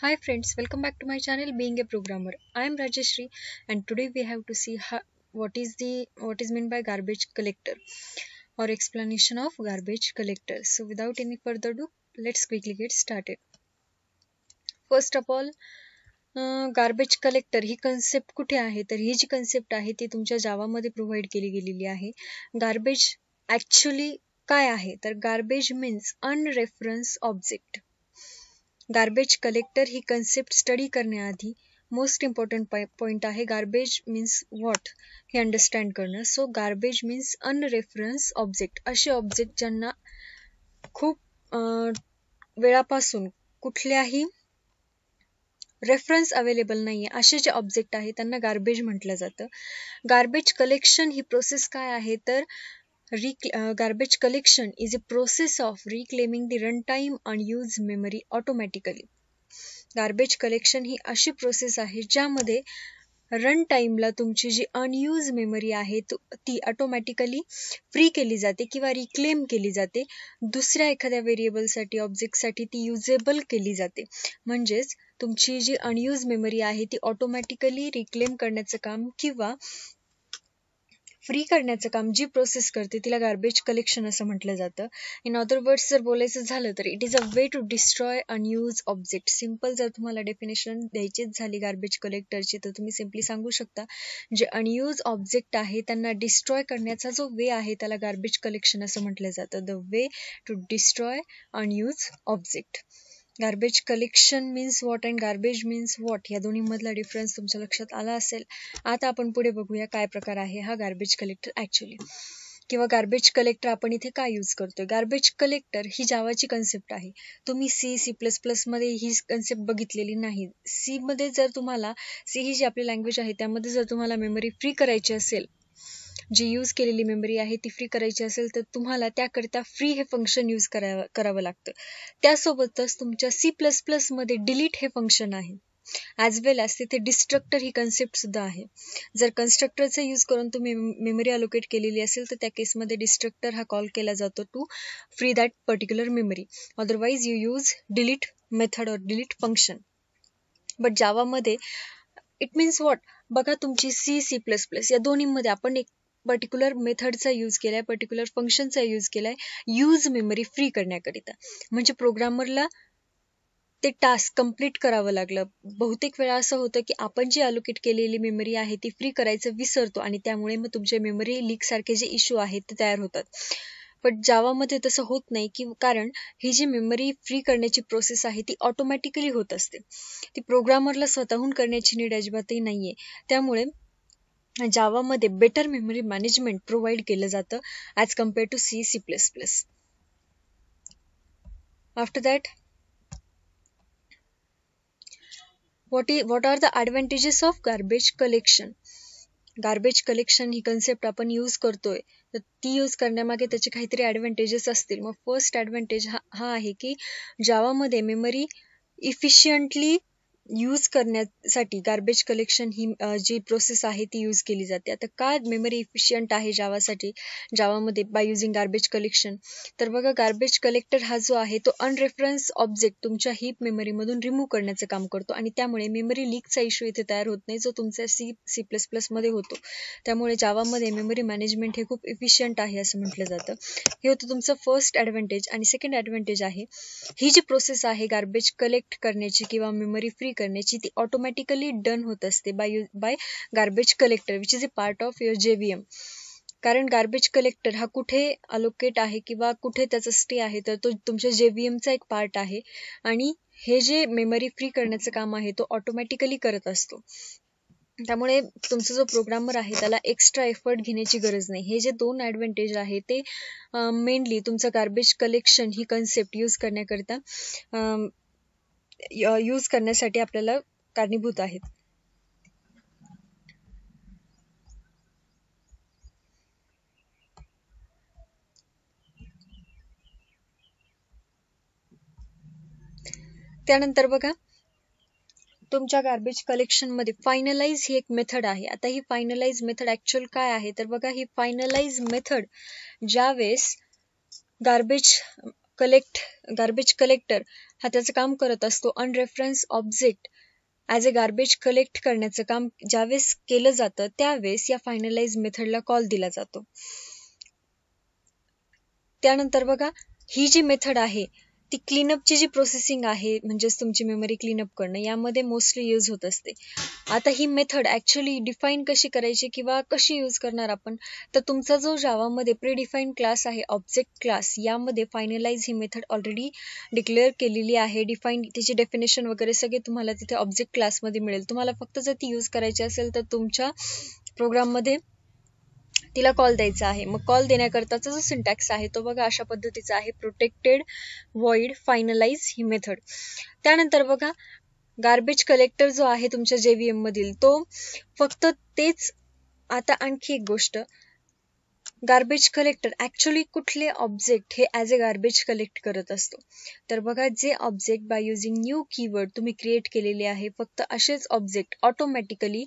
Hi friends, welcome back to my channel Being a Programmer. I am Rajeshri and today we have to see how, what is the what is meant by garbage collector or explanation of garbage collector. So without any further ado, let's quickly get started. First of all, garbage collector ही concept कुठे आहे तर ही जी concept आहे ती तुमच्या जावामध्ये provide केली गेलेली आहे गार्बेज ॲक्च्युली काय आहे तर garbage means unreference object garbage collector ही कन्सेप्ट स्टडी करण्याआधी मोस्ट इम्पॉर्टंट पॉइंट आहे गार्बेज मीन्स वॉट हे अंडरस्टँड करणं so garbage means unreference object असे ऑब्जेक्ट ज्यांना खूप वेळापासून कुठल्याही रेफरन्स अवेलेबल नाही आहे असे जे ऑब्जेक्ट आहे त्यांना गार्बेज म्हटलं जातं गार्बेज कलेक्शन ही प्रोसेस काय आहे तर uh, collection is a process of of reclaiming run runtime unused memory automatically garbage collection ही अशी प्रोसेस आहे ज्यामध्ये रन टाईमला तुमची जी अनयूज मेमरी आहे ती ऑटोमॅटिकली फ्री केली जाते किंवा रिक्लेम केली जाते दुसऱ्या एखाद्या व्हेरिएबलसाठी ऑब्जेक्टसाठी ती युजेबल केली जाते म्हणजेच तुमची जी अनयूज मेमरी आहे ती ऑटोमॅटिकली रिक्लेम करण्याचं काम किंवा फ्री करण्याचं काम जी प्रोसेस करते तिला गार्बेज कलेक्शन असं म्हटलं जातं इन अदर वर्ड्स जर बोलायचं झालं तर it is a way to destroy unuse object simple जर तुम्हाला डेफिनेशन द्यायचीच झाली गार्बेज कलेक्टरची तर तुम्ही सिम्पली सांगू शकता जे अनयूज ऑब्जेक्ट आहे त्यांना डिस्ट्रॉय करण्याचा जो वे आहे त्याला गार्बेज कलेक्शन असं म्हटलं जातं the way to destroy unuse object garbage collection means what and garbage means what या दोन्हीमधला डिफरन्स तुमच्या लक्षात आला असेल आता आपण पुढे बघूया काय प्रकार आहे हा गार्बेज कलेक्टर ॲक्च्युली किंवा गार्बेज कलेक्टर आपण इथे काय यूज करतोय गार्बेज कलेक्टर ही जावाची कन्सेप्ट आहे तुम्ही सी सी प्लस प्लसमध्ये ही कन्सेप्ट बघितलेली नाही सीमध्ये जर तुम्हाला सी ही जी आपली लँग्वेज आहे त्यामध्ये जर तुम्हाला मेमरी फ्री करायची असेल जी यूज केलेली मेमरी आहे ती फ्री करायची असेल तर तुम्हाला त्याकरिता फ्री हे फंक्शन यूज करावं करावं लागतं त्यासोबतच तुमच्या सी प्लस प्लसमध्ये डिलीट हे फंक्शन आहे ॲज वेल ॲज तिथे डिस्ट्रक्टर ही कन्सेप्ट सुद्धा आहे जर कन्स्ट्रक्टरचा यूज करून तुम्ही मेमरी अलोकेट केलेली असेल तर त्या केसमध्ये डिस्ट्रक्टर हा कॉल केला जातो to free that particular memory otherwise you use delete method or delete function but मध्ये इट मीन्स वॉट बघा तुमची सी सी प्लस प्लस या दोन्हीमध्ये आपण एक पर्टिक्युलर मेथडचा यूज केला आहे पर्टिक्युलर फंक्शनचा यूज केला आहे यूज मेमरी फ्री करण्याकरिता म्हणजे प्रोग्रामरला ते टास्क कंप्लीट करावं लागलं बहुतेक वेळा असं होतं की आपण जी अलोकेट केलेली मेमरी आहे ती फ्री करायचं विसरतो आणि त्यामुळे मग तुमचे मेमरी लीक सारखे जे इश्यू आहेत ते तयार होतात पण जावामध्ये तसं होत नाही की कारण ही जी मेमरी फ्री करण्याची प्रोसेस आहे ती ऑटोमॅटिकली होत असते ती प्रोग्रामरला स्वतःहून करण्याची नीड अजिबातही नाहीये त्यामुळे जावामध्ये बेटर मेमरी मॅनेजमेंट प्रोव्हाइड केलं जातं as compare to C C plus plus after that what इ what are the of of garbage collection garbage collection ही कन्सेप्ट आपण यूज करतोय तर ती यूज करण्यामागे त्याचे काहीतरी ॲडव्हान्टेजेस असतील मग फर्स्ट ॲडव्हान्टेज हा हा आहे की जावामध्ये मेमरी इफिशियंटली यूज करण्यासाठी गार्बेज कलेक्शन ही जी प्रोसेस आहे ती यूज केली जाते आता काय मेमरी इफिशियंट आहे जावासाठी जावामध्ये बाय युझिंग गार्बेज कलेक्शन तर बघा गार्बेज कलेक्टर हा जो आहे तो अनरेफरन्स ऑब्जेक्ट तुमच्या हिप मेमरीमधून रिमूव्ह करण्याचं काम करतो आणि त्यामुळे मेमरी लीकचा इश्यू इथे तयार होत नाही जो तुमचा सी सी प्लस प्लसमध्ये होतो त्यामुळे जावामध्ये मेमरी मॅनेजमेंट हे खूप इफिशियंट आहे असं म्हटलं जातं हे होतं तुमचं फर्स्ट ॲडव्हान्टेज आणि सेकंड ॲडव्हान्टेज आहे ही जी प्रोसेस आहे गार्बेज कलेक्ट करण्याची किंवा मेमरी फ्री करण्याची ती ऑटोमॅटिकली डन होत असते by by garbage collector which is a part of your V M कारण गार्बेज कलेक्टर हा कुठे अलोकेट आहे किंवा कुठे त्याचा स्टे आहे तर तो तुमच्या जे व्ही एमचा एक पार्ट आहे आणि हे जे मेमरी फ्री करण्याचं काम आहे तो ऑटोमॅटिकली करत असतो त्यामुळे तुमचा जो प्रोग्रामर आहे त्याला एक्स्ट्रा एफर्ट घेण्याची गरज नाही हे जे दोन ॲडव्हान्टेज आहे ते मेनली तुमचं गार्बेज कलेक्शन ही कन्सेप्ट यूज करण्याकरता यूज करण्यासाठी आपल्याला कारणीभूत आहेत त्यानंतर बघा तुमच्या गार्बेज कलेक्शन मध्ये फायनलाइज ही एक मेथड आहे आता ही फायनलाइज मेथड ऍक्च्युअल काय आहे तर बघा ही फायनलाइज मेथड ज्यावेळेस गार्बेज कलेक्ट गार्बेज कलेक्टर हा त्याचं काम करत असतो unreference object as a garbage collect करण्याचं काम ज्यावेळेस केलं जातं त्यावेळेस या फायनलाइज मेथडला कॉल दिला जातो त्यानंतर बघा ही जी मेथड आहे ती क्लीनअपची जी प्रोसेसिंग आहे म्हणजेच तुमची मेमरी क्लीनअप करणं यामध्ये मोस्टली यूज होत असते आता ही मेथड ऍक्च्युली डिफाईन कशी करायची किंवा कशी यूज करणार आपण तर तुमचा जो जावामध्ये प्रीडिफाईन क्लास आहे ऑब्जेक्ट क्लास यामध्ये फायनलाइज ही मेथड ऑलरेडी डिक्लेअर केलेली आहे डिफाईन तिची डेफिनेशन वगैरे सगळे तुम्हाला तिथे ऑब्जेक्ट क्लासमध्ये मिळेल तुम्हाला फक्त जर ती यूज करायची असेल तर तुमच्या प्रोग्राममध्ये तिला कॉल द्यायचा आहे मग कॉल देण्याकरताचा जो सिंटॅक्स आहे तो बघा अशा पद्धतीचा आहे प्रोटेक्टेड वॉइड फायनलाइज ही मेथड त्यानंतर बघा गार्बेज कलेक्टर जो आहे तुमच्या जेव्हीएम मधील तो फक्त तेच आता आणखी एक गोष्ट गार्बेज कलेक्टर ऍक्च्युली कुठले ऑब्जेक्ट हे ॲज अ गार्बेज कलेक्ट करत असतो तर बघा जे object by using new keyword तुम्ही क्रिएट केलेले आहे फक्त असेच ऑब्जेक्ट ऑटोमॅटिकली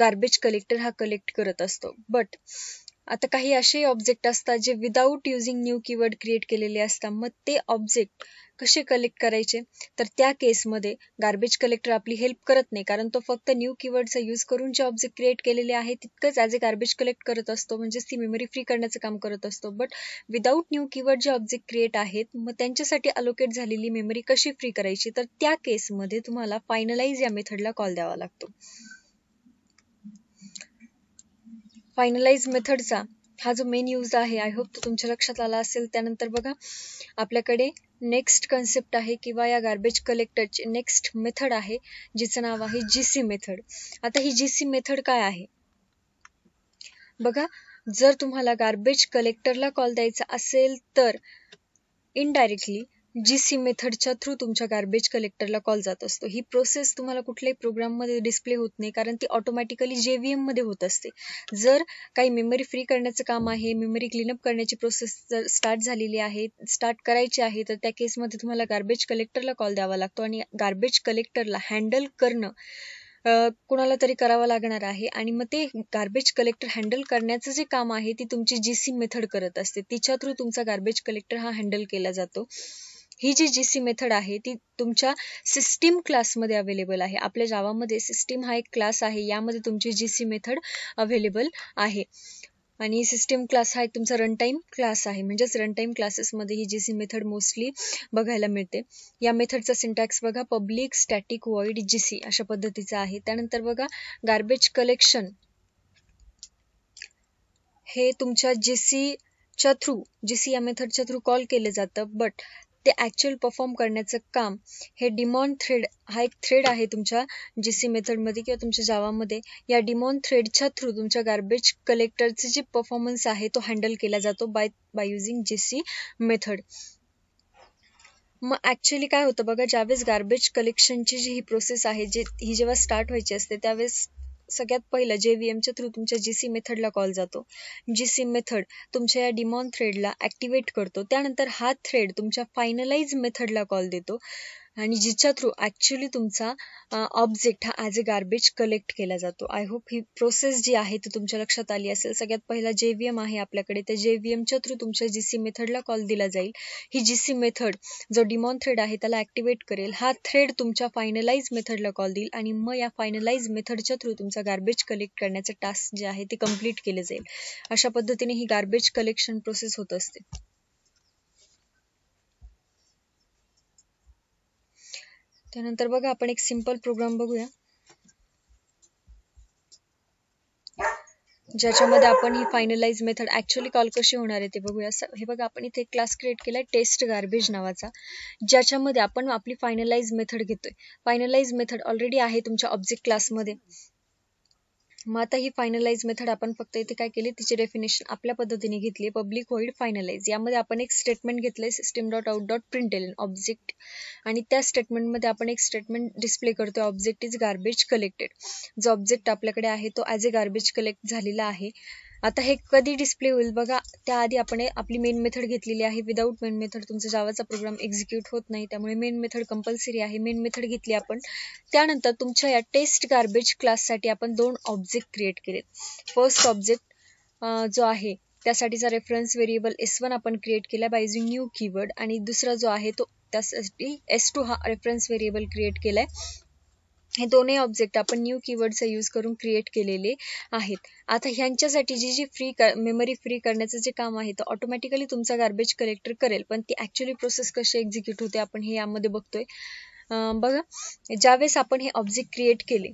गार्बेज कलेक्टर हा कलेक्ट करत असतो बट आता काही असे ऑब्जेक्ट असतात जे without using new keyword create केलेले असतात मग ते ऑब्जेक्ट कसे कलेक्ट करायचे तर त्या केसमध्ये गार्बेज कलेक्टर आपली हेल्प करत नाही कारण तो फक्त न्यू कीवर्डचा यूज करून जे ऑब्जेक्ट क्रिएट केलेले आहे तितकंच ॲज अ गार्बेज कलेक्ट करत असतो म्हणजेच ती मेमरी फ्री करण्याचं काम करत असतो बट विदाऊट न्यू कीवर्ड जे ऑब्जेक्ट क्रिएट आहेत मग त्यांच्यासाठी अलोकेट झालेली मेमरी कशी फ्री करायची तर त्या केसमध्ये तुम्हाला फायनलाइज या मेथडला कॉल द्यावा लागतो फायनलाइज मेथडचा हा जो मेन यूज आहे आय होप तो तुमच्या लक्षात आला असेल त्यानंतर बघा आपल्याकडे नेक्स्ट कन्सेप्ट आहे किंवा या गार्बेज कलेक्टरचे नेक्स्ट मेथड आहे जिचं नाव आहे जी सी मेथड आता ही जी सी मेथड काय आहे बघा जर तुम्हाला गार्बेज कलेक्टरला कॉल द्यायचा असेल तर इनडायरेक्टली जी सी मेथडच्या थ्रू तुमच्या गार्बेज कलेक्टरला कॉल जात असतो ही प्रोसेस तुम्हाला कुठल्याही प्रोग्राममध्ये डिस्प्ले होत नाही कारण ती ऑटोमॅटिकली जेव्हीएम मध्ये होत असते जर काही मेमरी फ्री करण्याचं काम आहे मेमरी क्लीनअप करण्याची प्रोसेस जर स्टार्ट झालेली आहे स्टार्ट करायची आहे तर त्या केसमध्ये तुम्हाला गार्बेज कलेक्टरला कॉल द्यावा लागतो आणि गार्बेज कलेक्टरला हँडल करणं कोणाला तरी करावं लागणार आहे आणि मग ते गार्बेज कलेक्टर हँडल करण्याचं जे काम आहे ती तुमची जी सी मेथड करत असते तिच्या थ्रू तुमचा गार्बेज कलेक्टर हा हँडल केला जातो ही जी जी सी मेथड आहे ती तुमच्या सिस्टीम क्लासमध्ये अवेलेबल आहे आपल्या जावामध्ये सिस्टीम हा एक क्लास आहे यामध्ये तुमची जी सी मेथड अवेलेबल आहे आणि सिस्टीम क्लास हा एक तुमचा रनटाईम क्लास आहे म्हणजेच रनटाईम क्लासेसमध्ये ही जी सी मेथड मोस्टली बघायला मिळते या मेथडचा सिंटॅक्स बघा public static void G C अशा पद्धतीचा आहे त्यानंतर बघा गार्बेज कलेक्शन हे तुमच्या जी च्या थ्रू जी सी या मेथडच्या थ्रू कॉल केलं जातं बट ते ऍक्च्युअल परफॉर्म करण्याचं काम हे डिमॉन थ्रेड हा एक थ्रेड आहे तुमच्या जी सी मेथडमध्ये किंवा तुमच्या जावामध्ये या डिमॉन थ्रेडच्या थ्रू तुमच्या गार्बेज कलेक्टरचे जे परफॉर्मन्स आहे तो हँडल केला जातो by by using G C method मग ॲक्च्युली काय होतं बघा ज्यावेळेस गार्बेज कलेक्शनची जी ही प्रोसेस आहे जे ही जेव्हा स्टार्ट व्हायची असते त्यावेळेस सगळ्यात पहिलं व्ही एमच्या थ्रू तुमच्या जी सी मेथडला कॉल जातो जी सी मेथड तुमच्या या डिमॉन थ्रेडला ॲक्टिवेट करतो त्यानंतर हा थ्रेड तुमच्या फायनलाइज मेथडला कॉल देतो आणि जिच्या थ्रू ऍक्च्युली तुमचा ऑब्जेक्ट हा ऍज अ गार्बेज कलेक्ट केला जातो आय होप ही प्रोसेस जी आहे ती तुमच्या लक्षात आली असेल सगळ्यात पहिला जेव्हीएम आहे आपल्याकडे त्या एमच्या थ्रू तुमच्या जीसी मेथडला कॉल दिला जाईल ही जीसी मेथड जो डिमॉन थ्रेड आहे त्याला ऍक्टिव्हेट करेल हा थ्रेड तुमच्या फायनलाइज मेथडला कॉल देईल आणि मग या फायनलाइज मेथडच्या थ्रू तुमचा गार्बेज कलेक्ट करण्याचं टास्क जे आहे ते कम्प्लीट केले जाईल अशा पद्धतीने ही गार्बेज कलेक्शन प्रोसेस होत असते त्यानंतर बघा आपण एक सिंपल प्रोग्राम बघूया ज्याच्यामध्ये आपण ही फायनलाइज मेथड ऍक्च्युअली कॉल कशी होणार आहे ते बघूया हे बघा आपण इथे क्लास क्रिएट केलाय टेस्ट गार्बेज नावाचा ज्याच्यामध्ये आपण आपली फायनलाइज मेथड घेतोय फायनलाइज मेथड ऑलरेडी आहे तुमच्या ऑब्जेक्ट क्लासमध्ये मग आता ही फायनलाइज मेथड आपण फक्त इथे काय केली तिची डेफिनेशन आपल्या पद्धतीने घेतली पब्लिक होईल फायनलाइज यामध्ये आपण एक स्टेटमेंट घेतलंय system dot out dot print object आणि त्या स्टेटमेंटमध्ये आपण एक स्टेटमेंट डिस्प्ले करतोय ऑब्जेक्ट इज गार्बेज कलेक्टेड जो ऑब्जेक्ट आपल्याकडे आहे तो ॲज अ गार्बेज कलेक्ट झालेला आहे आता हे कधी डिस्प्ले होईल बघा त्याआधी आपण आपली मेन मेथड घेतलेली आहे विदाऊट मेन मेथड तुमचा जावाचा प्रोग्राम एक्झिक्यूट होत नाही त्यामुळे मेन मेथड कंपल्सरी आहे मेन मेथड घेतली आपण त्यानंतर तुमच्या या टेस्ट गार्बेज क्लाससाठी आपण दोन ऑब्जेक्ट क्रिएट केले फर्स्ट ऑब्जेक्ट जो आहे त्यासाठीचा रेफरन्स व्हेरिएबल एस वन आपण क्रिएट केला बाय बायझिंग न्यू कीवर्ड आणि दुसरा जो आहे तो त्यासाठी एस टू हा रेफरन्स व्हेरिएबल क्रिएट केला हे दोन्ही ऑब्जेक्ट आपण न्यू कीवर्डचा यूज करून क्रिएट केलेले आहेत आता ह्यांच्यासाठी जी जी फ्री मेमरी फ्री करण्याचं जे काम आहे तर ऑटोमॅटिकली तुमचा गार्बेज कलेक्टर करेल पण ती ॲक्च्युली प्रोसेस कशी एक्झिक्यूट होते आपण हे यामध्ये बघतोय बघा ज्यावेळेस आपण हे ऑब्जेक्ट क्रिएट केले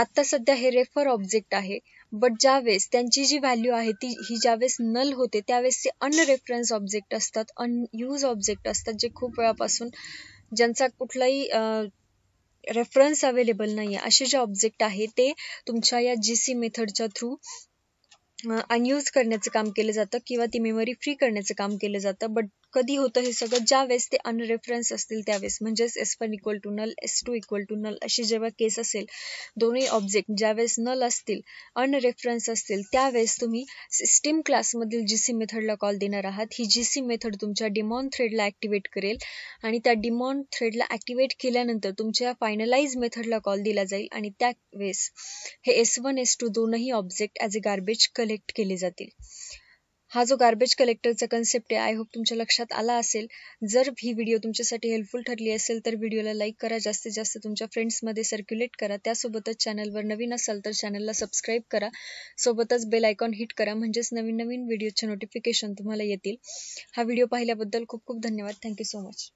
आता सध्या हे रेफर ऑब्जेक्ट आहे बट ज्यावेळेस त्यांची जी व्हॅल्यू आहे ती ही ज्यावेळेस नल होते त्यावेळेस ते अनरेफरन्स ऑब्जेक्ट असतात अनयूज ऑब्जेक्ट असतात जे खूप वेळापासून ज्यांचा कुठलाही रेफरन्स अवेलेबल नाही आहे असे जे ऑब्जेक्ट आहे ते तुमच्या या जी सी मेथडच्या थ्रू अनयूज करण्याचं काम केलं जातं किंवा ती मेमरी फ्री करण्याचं काम केलं जातं बट कधी होतं हे सगळं ज्या वेळेस ते अनरेफरन्स असतील त्यावेळेस म्हणजेच S one equal to null S two equal to null अशी जेव्हा केस असेल दोन्ही ऑब्जेक्ट ज्यावेळेस नल असतील अनरेफरन्स असतील त्यावेळेस तुम्ही सिस्टीम क्लासमधील जी सी मेथडला कॉल देणार आहात ही जी सी मेथड तुमच्या डिमॉन थ्रेडला ॲक्टिवेट करेल आणि त्या डिमॉन थ्रेडला ॲक्टिवेट केल्यानंतर तुमच्या फायनलाइज मेथडला कॉल दिला जाईल आणि त्यावेळेस हे एस वन एस टू दोनही object as a garbage collect केले जातील हा जो गार्बेज कलेक्टरचा कन्सेप्ट आहे आय होप तुमच्या लक्षात आला असेल जर ही व्हिडिओ तुमच्यासाठी हेल्पफुल ठरली असेल तर व्हिडिओला लाईक करा जास्तीत जास्त तुमच्या फ्रेंड्समध्ये सर्क्युलेट करा त्यासोबतच चॅनलवर नवीन असाल तर चॅनलला सबस्क्राईब करा सोबतच बेल आयकॉन हिट करा म्हणजेच नवीन नवीन व्हिडिओचे नोटिफिकेशन तुम्हाला येतील हा व्हिडिओ पाहिल्याबद्दल खूप खूप धन्यवाद थँक्यू सो मच